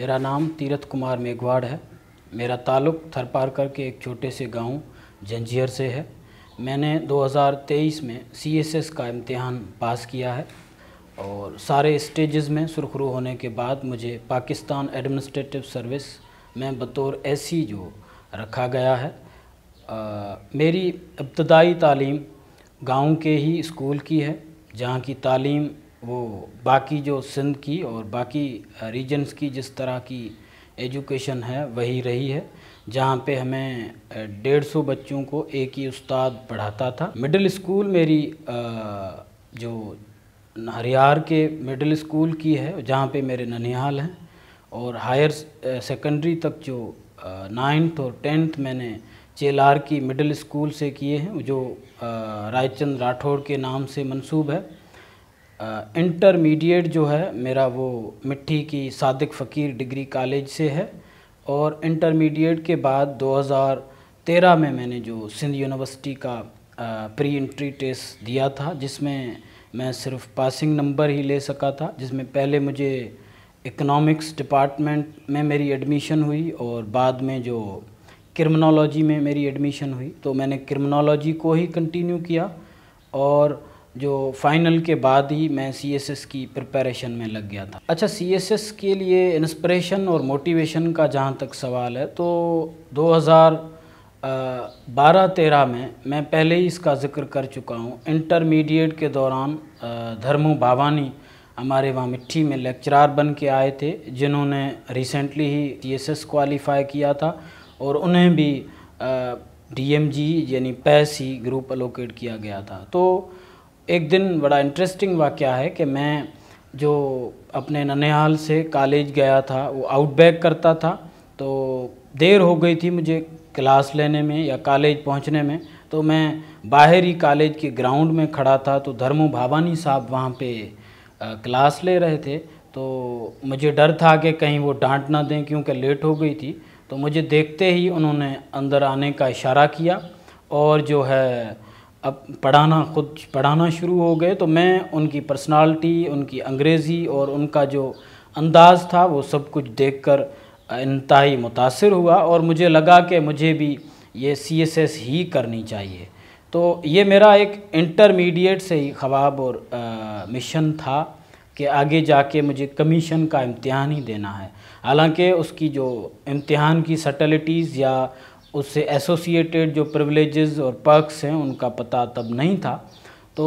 मेरा नाम तीरथ कुमार मेघवाड़ है मेरा ताल्लुक थरपारकर के एक छोटे से गांव जंजीर से है मैंने 2023 में सीएसएस का इम्तहान पास किया है और सारे स्टेजेस में सुरखरू होने के बाद मुझे पाकिस्तान एडमिनिस्ट्रेटिव सर्विस में बतौर एसी जो रखा गया है आ, मेरी इब्तदाई तालीम गांव के ही स्कूल की है जहाँ की तालीम वो बाकी जो सिंध की और बाकी रीजन्स की जिस तरह की एजुकेशन है वही रही है जहाँ पे हमें डेढ़ सौ बच्चों को एक ही उस्ताद पढ़ाता था मिडिल स्कूल मेरी जो हरियार के मिडिल स्कूल की है जहाँ पे मेरे ननिहाल हैं और हायर सेकेंडरी तक जो नाइन्थ और टेंथ मैंने चेलार की मिडिल स्कूल से किए हैं जो रायचंद राठौड़ के नाम से मंसूब है इंटरमीडिएट जो है मेरा वो मिट्टी की सादिक फ़कीर डिग्री कॉलेज से है और इंटरमीडिएट के बाद 2013 में मैंने जो सिंध यूनिवर्सिटी का प्री इंट्री टेस्ट दिया था जिसमें मैं सिर्फ पासिंग नंबर ही ले सका था जिसमें पहले मुझे इकोनॉमिक्स डिपार्टमेंट में मेरी एडमिशन हुई और बाद में जो क्रिमिनोलॉजी में मेरी एडमिशन हुई तो मैंने क्रिमिनोलॉजी को ही कंटिन्यू किया और जो फाइनल के बाद ही मैं सी एस एस की प्रिपरेशन में लग गया था अच्छा सी एस एस के लिए इंस्पिरेशन और मोटिवेशन का जहाँ तक सवाल है तो 2012-13 में मैं पहले ही इसका जिक्र कर चुका हूँ इंटरमीडिएट के दौरान धर्मो भावानी हमारे वहाँ मिट्टी में लेक्चरार बन के आए थे जिन्होंने रिसेंटली ही टी एस एस क्वालिफाई किया था और उन्हें भी डी एम जी यानी पैस ही ग्रुप अलोकेट किया गया था तो एक दिन बड़ा इंटरेस्टिंग वाक़ है कि मैं जो अपने ननिहाल से कॉलेज गया था वो आउटबैक करता था तो देर हो गई थी मुझे क्लास लेने में या कॉलेज पहुंचने में तो मैं बाहर ही कॉलेज के ग्राउंड में खड़ा था तो धर्मो भावानी साहब वहाँ पे क्लास ले रहे थे तो मुझे डर था कि कहीं वो डांट ना दें क्योंकि लेट हो गई थी तो मुझे देखते ही उन्होंने अंदर आने का इशारा किया और जो है अब पढ़ाना ख़ुद पढ़ाना शुरू हो गए तो मैं उनकी पर्सनालिटी उनकी अंग्रेज़ी और उनका जो अंदाज़ था वो सब कुछ देख कर इंतहाई मुतासर हुआ और मुझे लगा कि मुझे भी ये सी एस एस ही करनी चाहिए तो ये मेरा एक इंटरमीडिएट से ही ख्वाब और आ, मिशन था कि आगे जाके मुझे कमीशन का इम्तहान ही देना है हालांकि उसकी जो इम्तहान की सटलिटीज़ या उससे एसोसिएटेड जो प्रिवलेजेस और पर्क्स हैं उनका पता तब नहीं था तो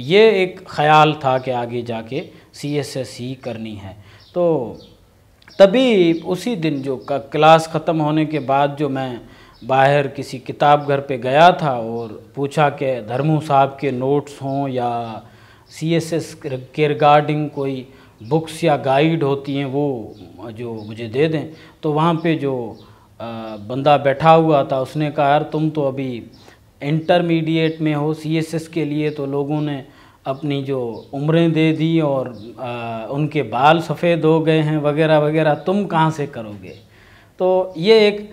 ये एक ख्याल था कि आगे जाके सी एस एस ही करनी है तो तभी उसी दिन जो क्लास ख़त्म होने के बाद जो मैं बाहर किसी किताब घर पे गया था और पूछा कि धर्मू साहब के नोट्स हों या सी एस एस के रिगार्डिंग कोई बुक्स या गाइड होती हैं वो जो मुझे दे दें तो वहाँ पे जो बंदा बैठा हुआ था उसने कहा यार तुम तो अभी इंटरमीडिएट में हो सीएसएस के लिए तो लोगों ने अपनी जो उम्रें दे दी और आ, उनके बाल सफ़ेद हो गए हैं वगैरह वगैरह तुम कहाँ से करोगे तो ये एक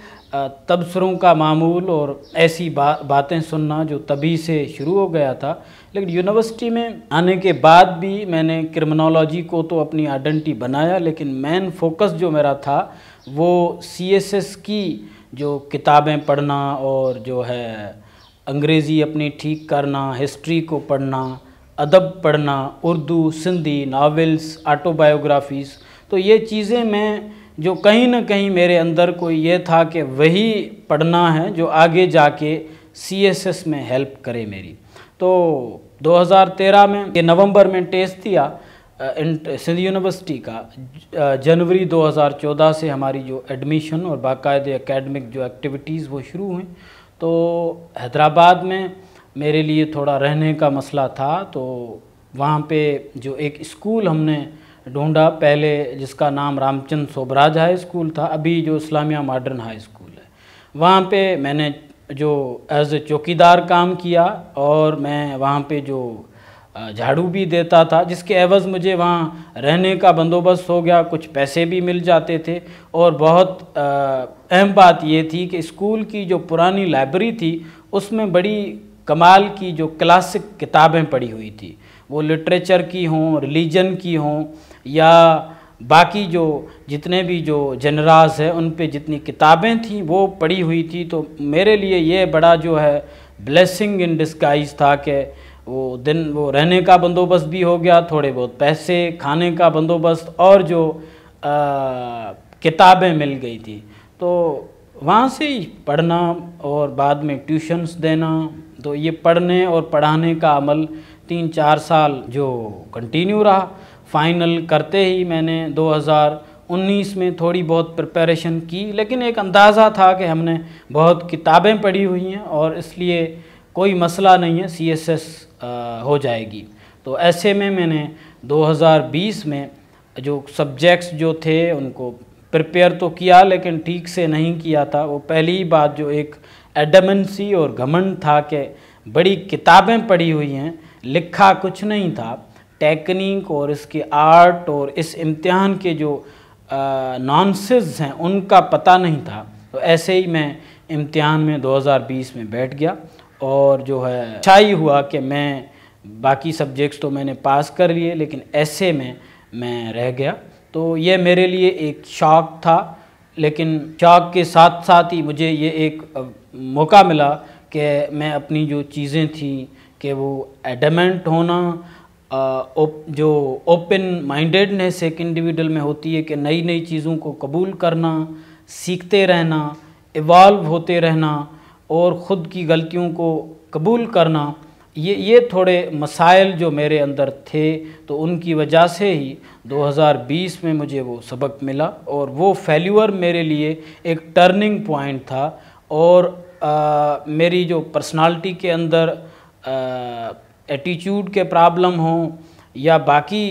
तबसरों का मामूल और ऐसी बा, बातें सुनना जो तभी से शुरू हो गया था लेकिन यूनिवर्सिटी में आने के बाद भी मैंने क्रिमिनोलॉजी को तो अपनी आइडेंटिटी बनाया लेकिन मेन फोकस जो मेरा था वो सीएसएस की जो किताबें पढ़ना और जो है अंग्रेज़ी अपनी ठीक करना हिस्ट्री को पढ़ना अदब पढ़ना उर्दू सिंधी नावल्स ऑटोबायोग्राफीज़ तो ये चीज़ें मैं जो कहीं ना कहीं मेरे अंदर कोई ये था कि वही पढ़ना है जो आगे जाके सीएसएस में हेल्प करे मेरी तो 2013 में ये नवंबर में टेस्ट दिया सिंध यूनिवर्सिटी का जनवरी 2014 से हमारी जो एडमिशन और बाकायदे एकेडमिक जो एक्टिविटीज़ वो शुरू हुई तो हैदराबाद में मेरे लिए थोड़ा रहने का मसला था तो वहाँ पे जो एक स्कूल हमने ढूंढा पहले जिसका नाम रामचंद सोबराज हाई स्कूल था अभी जो इस्लामिया मॉडर्न हाई स्कूल है वहाँ पे मैंने जो एज ए चौकीदार काम किया और मैं वहाँ पे जो झाड़ू भी देता था जिसके एवज़ मुझे वहाँ रहने का बंदोबस्त हो गया कुछ पैसे भी मिल जाते थे और बहुत अहम बात ये थी कि स्कूल की जो पुरानी लाइब्रेरी थी उसमें बड़ी कमाल की जो क्लासिक किताबें पढ़ी हुई थी वो लिटरेचर की हों रिलीजन की हों या बाकी जो जितने भी जो जनराज हैं उन पे जितनी किताबें थीं वो पढ़ी हुई थी तो मेरे लिए ये बड़ा जो है ब्लेसिंग इन डिस्काइज़ था कि वो दिन वो रहने का बंदोबस्त भी हो गया थोड़े बहुत पैसे खाने का बंदोबस्त और जो किताबें मिल गई थी तो वहाँ से ही पढ़ना और बाद में ट्यूशन्स देना तो ये पढ़ने और पढ़ाने का अमल तीन चार साल जो कंटिन्यू रहा फाइनल करते ही मैंने 2019 में थोड़ी बहुत प्रिपरेशन की लेकिन एक अंदाज़ा था कि हमने बहुत किताबें पढ़ी हुई हैं और इसलिए कोई मसला नहीं है सीएसएस हो जाएगी तो ऐसे में मैंने 2020 में जो सब्जेक्ट्स जो थे उनको प्रिपेयर तो किया लेकिन ठीक से नहीं किया था वो पहली बात जो एक एडमेंसी और घमंड था कि बड़ी किताबें पढ़ी हुई हैं लिखा कुछ नहीं था टेक्निक और इसके आर्ट और इस इम्तिहान के जो नॉनसेस हैं उनका पता नहीं था तो ऐसे ही मैं इम्तिहान में 2020 में बैठ गया और जो है अच्छा ही हुआ कि मैं बाकी सब्जेक्ट्स तो मैंने पास कर लिए लेकिन ऐसे में मैं रह गया तो ये मेरे लिए एक शौक था लेकिन शौक के साथ साथ ही मुझे ये एक मौका मिला कि मैं अपनी जो चीज़ें थी कि वो एडमेंट होना जो ओपन माइंडेडनेस एक इंडिविजुअल में होती है कि नई नई चीज़ों को कबूल करना सीखते रहना इवाल्व होते रहना और ख़ुद की गलतियों को कबूल करना ये ये थोड़े मसाइल जो मेरे अंदर थे तो उनकी वजह से ही 2020 में मुझे वो सबक मिला और वो फेल्यूअर मेरे लिए एक टर्निंग पॉइंट था और आ, मेरी जो पर्सनालिटी के अंदर एटीट्यूड के प्रॉब्लम हों या बाकी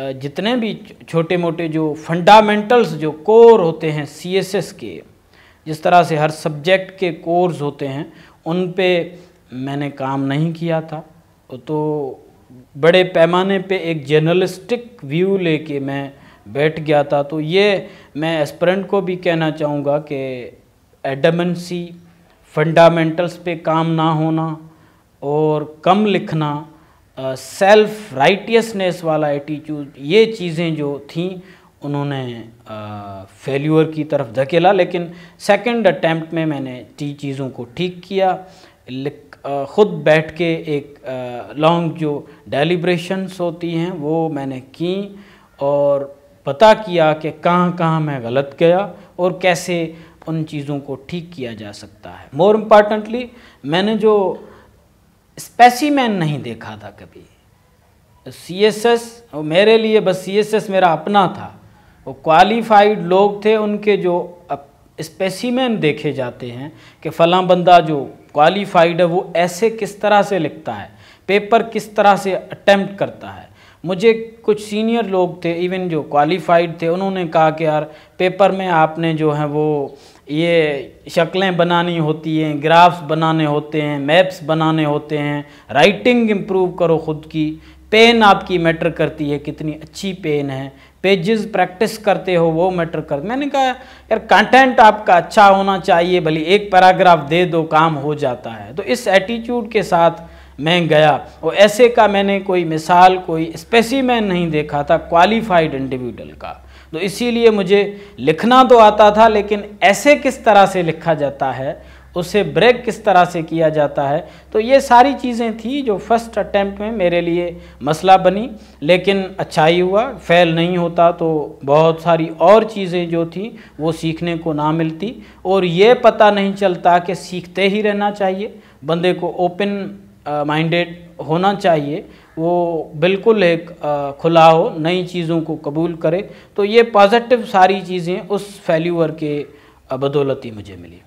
जितने भी छोटे मोटे जो फंडामेंटल्स जो कोर होते हैं सी के जिस तरह से हर सब्जेक्ट के कोर्स होते हैं उन पे मैंने काम नहीं किया था तो बड़े पैमाने पे एक जर्नलिस्टिक व्यू लेके मैं बैठ गया था तो ये मैं एस्परेंट को भी कहना चाहूँगा कि एडमेंसी फंडामेंटल्स पे काम ना होना और कम लिखना सेल्फ राइटियसनेस वाला एटीट्यूड ये चीज़ें जो थीं उन्होंने फेल्यूर की तरफ धकेला लेकिन सेकंड अटैम्प्ट में मैंने टी चीज़ों को ठीक किया ख़ुद बैठ के एक लॉन्ग जो डेलीब्रेशंस होती हैं वो मैंने की और पता किया कि कहाँ कहाँ मैं गलत गया और कैसे उन चीज़ों को ठीक किया जा सकता है मोर इम्पॉर्टेंटली मैंने जो स्पेसिमैन नहीं देखा था कभी सी एस एस मेरे लिए बस सी एस एस मेरा अपना था वो क्वालिफाइड लोग थे उनके जो स्पेसिमेन देखे जाते हैं कि फ़लां बंदा जो क्वालिफाइड है वो ऐसे किस तरह से लिखता है पेपर किस तरह से अटैम्प्ट करता है मुझे कुछ सीनियर लोग थे इवन जो क्वालिफाइड थे उन्होंने कहा कि यार पेपर में आपने जो है वो ये शक्लें बनानी होती हैं ग्राफ्स बनाने होते हैं मैप्स बनाने होते हैं राइटिंग इम्प्रूव करो ख़ुद की पेन आपकी मैटर करती है कितनी अच्छी पेन है पेजेस प्रैक्टिस करते हो वो मैटर कर मैंने कहा यार कंटेंट आपका अच्छा होना चाहिए भले एक पैराग्राफ दे दो काम हो जाता है तो इस एटीट्यूड के साथ मैं गया और ऐसे का मैंने कोई मिसाल कोई स्पेसिमैन नहीं देखा था क्वालिफाइड इंडिविजुअल का तो इसीलिए मुझे लिखना तो आता था लेकिन ऐसे किस तरह से लिखा जाता है उसे ब्रेक किस तरह से किया जाता है तो ये सारी चीज़ें थी जो फर्स्ट अटैम्प्ट में मेरे लिए मसला बनी लेकिन अच्छा ही हुआ फेल नहीं होता तो बहुत सारी और चीज़ें जो थी वो सीखने को ना मिलती और ये पता नहीं चलता कि सीखते ही रहना चाहिए बंदे को ओपन माइंडेड होना चाहिए वो बिल्कुल एक खुला हो नई चीज़ों को कबूल करे तो ये पॉजिटिव सारी चीज़ें उस फेल्यूअर के बदौलती मुझे मिली